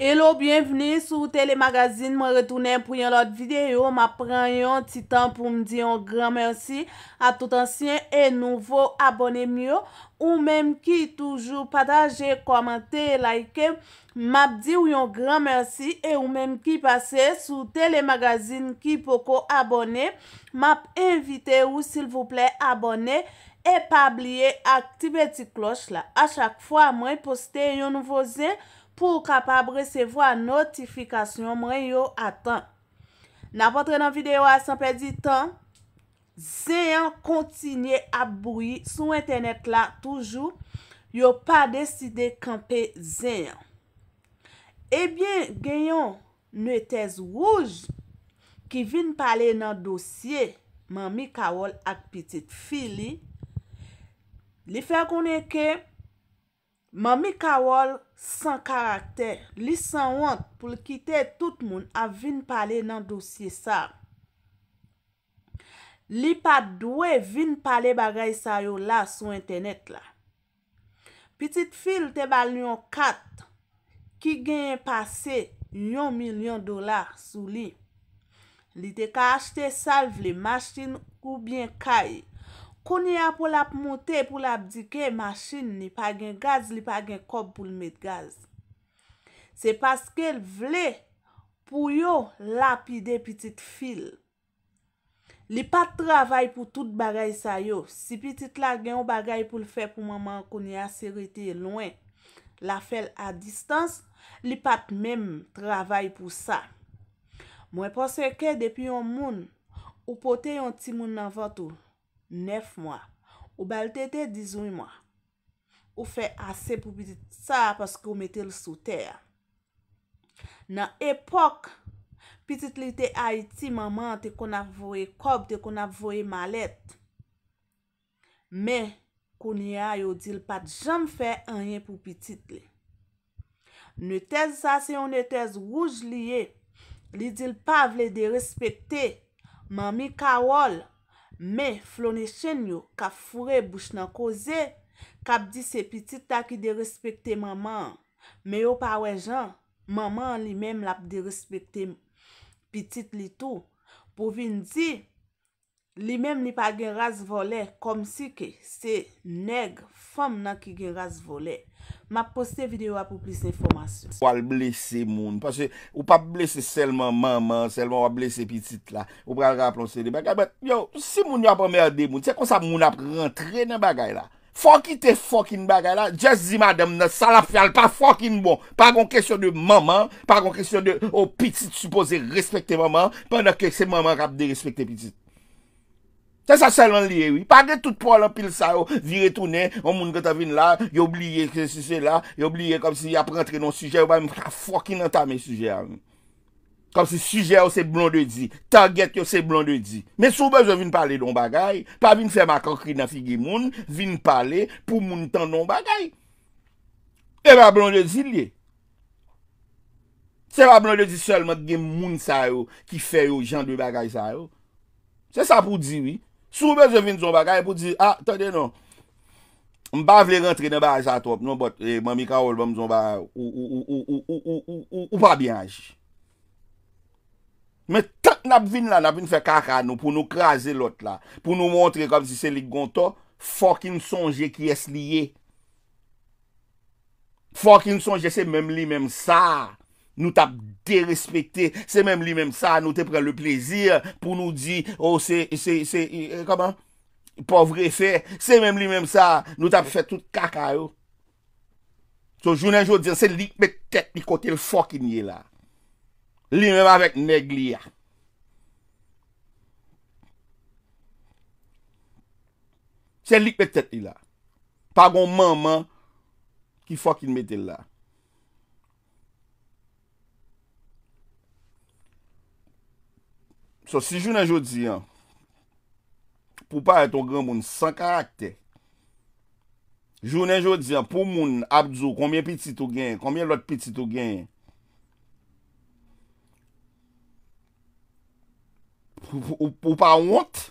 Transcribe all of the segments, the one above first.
Hello, bienveni sou telemagazine. Mwen retounen pou yon lot videyo. Mwen pren yon titan pou mdi yon gran mersi a tout ansyen e nouvo abone myo. Ou menm ki toujou pataje, komante, like. Mwen di yon gran mersi e ou menm ki pase sou telemagazine ki poko abone. Mwen invite ou sil vouple abone e pa bliye aktive ti kloche la. A chak fwa mwen poste yon nouvo zin pou kapab resevo a notifikasyon mwen yo atan. Na potre nan videyo a sanpe di tan, zeyan kontinye apbouye sou internet la toujou, yo pa deside kampe zeyan. Ebyen, genyon, nou etez wouj, ki vin pale nan dosye, man mi kawol ak pitit fili, li fe akounen ke, Mami kawol san karakter, li san want pou li kite tout moun a vin pale nan dosye sa. Li pa dwe vin pale bagay sa yo la sou internet la. Petit fil te balion kat ki genye pase yon milyon dolar sou li. Li te ka achete salve li masjin koubyen kayi. konye a pou lap monte, pou lap dike, masin, li pa gen gaz, li pa gen kob pou li met gaz. Se paske vle pou yo lapide pitit fil. Li pat travay pou tout bagay sa yo. Si pitit la gen ou bagay pou l'fe pou maman konye a seriteye lwen, la fel a distans, li pat menm travay pou sa. Mwen poseke depi yon moun, ou pote yon timoun nan vato, Nef mwa, ou balte te dizoum mwa. Ou fe ase pou pitit sa, paske ou metel sou ter. Nan epok, pitit li te Haiti, maman, te kon avvoye kob, te kon avvoye malet. Me, kon ya yo dil pat jam fe anyen pou pitit li. Ne tez sa se yo ne tez rouj liye, li dil pa vle de respete, mami karol. Me, flon e chen yo, ka fure bouch nan koze, ka ap di se pitit ta ki de respekte maman. Me yo pa wejan, maman li menm la ap de respekte pitit li tou. Po vin di... Li mèm ni pa gen rase volè kom si ke se neg fòm nan ki gen rase volè. Ma poste videyo apou plis informasyon. Ou al blese moun. Pasè ou pa blese selman maman, selman ou al blese pitit la. Ou pral rap lon se de bagay. Yo, si moun yon apon merde moun, se kon sa moun ap rentre nan bagay la. Fòkite fòkine bagay la. Je zi madem nan salafial pa fòkine bon. Par kon kèsyon de maman, par kon kèsyon de o oh, pitit supposè respektè maman. Pan nan kèsyon de maman rap de respektè pitit. Se sa selman liye wii. Pa ge tout pou alan pil sa yo. Vire tounen. O moun gata vin la. Yo blye ke si se oh, oh, la. Yo blye kom si ap rentre non suje. Yo bay mwa fokin anta men suje an. Kom si suje yo se blon de di. Ta get yo se blon de di. Men soube yo vin pale don bagay. Pa vin fe makankri na figi moun. Vin pale pou moun tan don bagay. E ba blon de di liye. Se ba blon de di selman gen moun sa yo. Ki fe yo jan de bagay sa yo. Oh. Se sa pou di wii. S expelled miye bende zon bag an, pou di, a ah, to de nou... rock Pon bo vle jest yop, poun me wan bad mi kan yol, ou mi kan wer vwai... Ou ou ou ou ou ou bwa byan itu? Men nouonos poun Today Di Han v Occupeбу se ka to nou, pou nou grillik lo... pou nou だ npe pou and browsi amse se salaries Charlesité il a weed. rahak pal 所以, j keka wote an, nous t'a dérespecté. C'est même lui-même ça, nous te pris le plaisir pour nous dire, oh, c'est, c'est, c'est, euh, comment? Pauvre effet, C'est même lui-même ça, nous t'a fait tout caca, yo. So, jounen dire, c'est lui qui met tête du côté le fok là est là. Lui-même avec néglia. C'est lui qui met tête là. Pas bon maman qui fok qu'il mette là. So si jounen joudiyan, pou pa eton gen moun san karakter, jounen joudiyan pou moun apzo konbyen piti tou gen, konbyen lot piti tou gen, ou pa ont,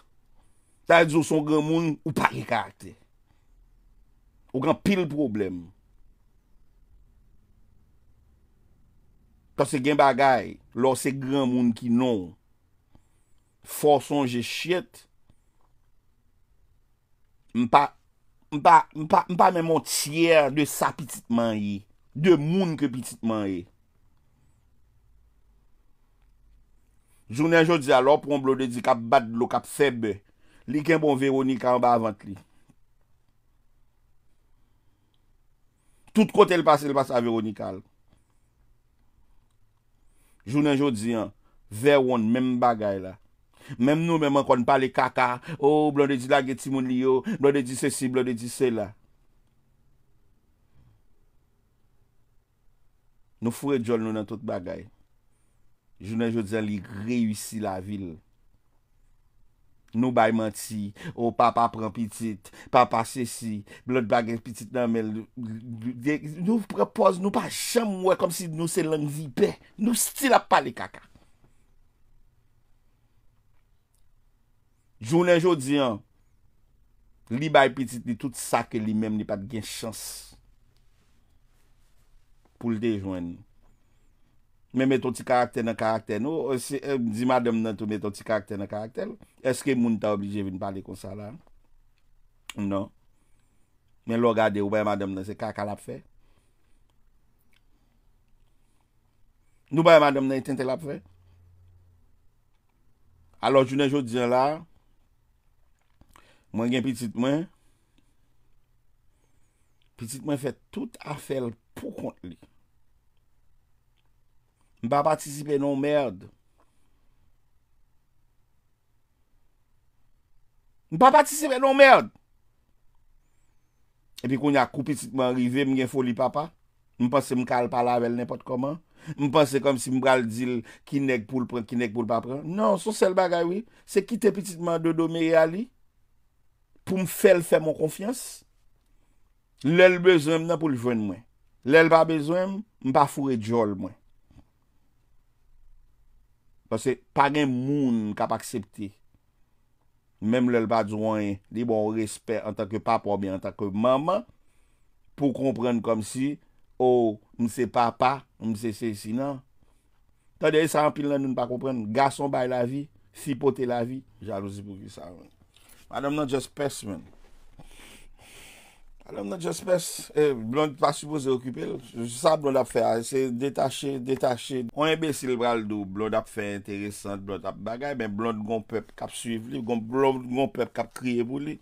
ta eton son gen moun ou pa gen karakter. Ou gen pil problem. Kase gen bagay, lor se gen moun ki nou, Foson jè chet, m pa mè moun tièr de sa pititman yè, de moun ke pititman yè. Jounen jò di alò, pou mblode di kap bad lo kap feb, li ken bon Veronika an ba avant li. Tout kote l'passe, l'passe a Veronika. Jounen jò di an, ver won, mè m bagay la. Mem nou menman kon pa le kaka O, oh, blon de di la geti moun li yo Blon de di se si, blon de di se la Nou fure djol nou nan tout bagay Jounen jodjan li rewisi la vil Nou bay manti O, oh, papa pran pitit Papa se si Blon bagay pitit nan mel Nou prepoz nou pa cham wè Kom si nou se lang zi pe Nou stila pa le kaka Jounen joun diyan, li bay piti di tout sa ke li menm ni pat gen chans. Poul de jounen. Men meton ti karakter nan karakter nou, euh, euh, di madem nan tou meton ti karakter nan karakter nou, eske moun ta oblije vin pale konsa lan? Non. Men logade, ou bay madem nan se kaka la pfe? Nou bay madem nan yi e tente la pfe? Alo jounen joun diyan la, Mwen gen piti mwen, piti mwen fè tout a fèl pou kont li. Mwen pa patisipe non mèrd. Mwen pa patisipe non mèrd. Epi kon y a kou piti mwen rive, mwen gen foli papa. Mwen panse mwen kal pala vel nèpot koman. Mwen panse kom si mwen bral dil ki neg pou l pran, ki neg pou l pa pran. Non, sou sel bagay wè, se kite piti mwen dodo me yali. pou m fèl fèm an konfians, lèl bezwèm nan pou l'jwen mwen. Lèl pa bezwèm, m pa fure djol mwen. Pase, pa gen moun m kap aksepti. Mèm lèl pa djwen, li e, bon, respè, an takke papa ou an takke mama, pou komprenn kom si, ou, oh, m se papa, m se se si nan. Tade, sa yon pil nan nou m pa komprenn, gason bay la vi, sipote la vi, jalouse pou ki sa yon. Adam nan jespes men. Eh, Adam nan jespes, blon pa supose okipe. Sa blon ap fe, detache, detache. O enbe silebral do, blon ap fe interesant, blon ap bagay, men blon gon pep kap suiv li, gon blon gon pep kap kriye bou li.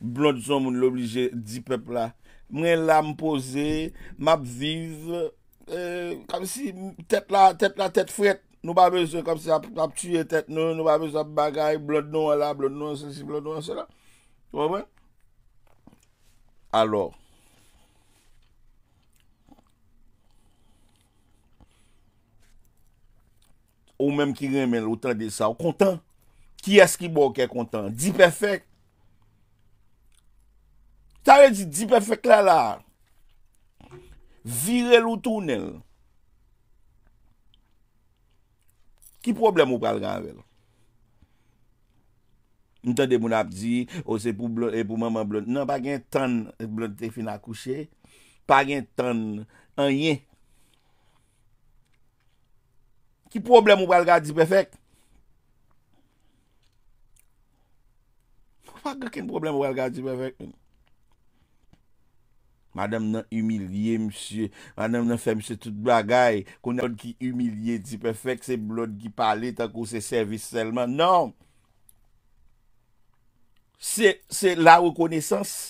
Blon zon moun l'oblije di pep la. Mwen la m'poze, m'ap viz, kam eh, si tet la, tet la, tet fwet. Nou ba be se kom se ap tue tet nou, nou ba be se ap bagay, blod nou an la, blod nou an se si, blod nou an se la. Swa mwen? Alo. Ou menm ki remen, ou tradisa, ou kontan. Ki es ki bo ke kontan? Di perfek. Tare di di perfek la la. Virel ou tunel. Ki problem ou pral ga anvel? Mwen ton de moun ap di, ou oh, se pou mwen mwen blon, nan pa gen ton blon te fin akouche, pa gen ton anyen. Ki problem ou pral ga di pefek? Fak gen problem ou pral ga di pefek mwen. madame nan umilye msye, madame nan fè msye tout bagay, konan ki umilye, ti pe fèk se blod ki pale, tan ko se servis selman, nan, se la wè konesans,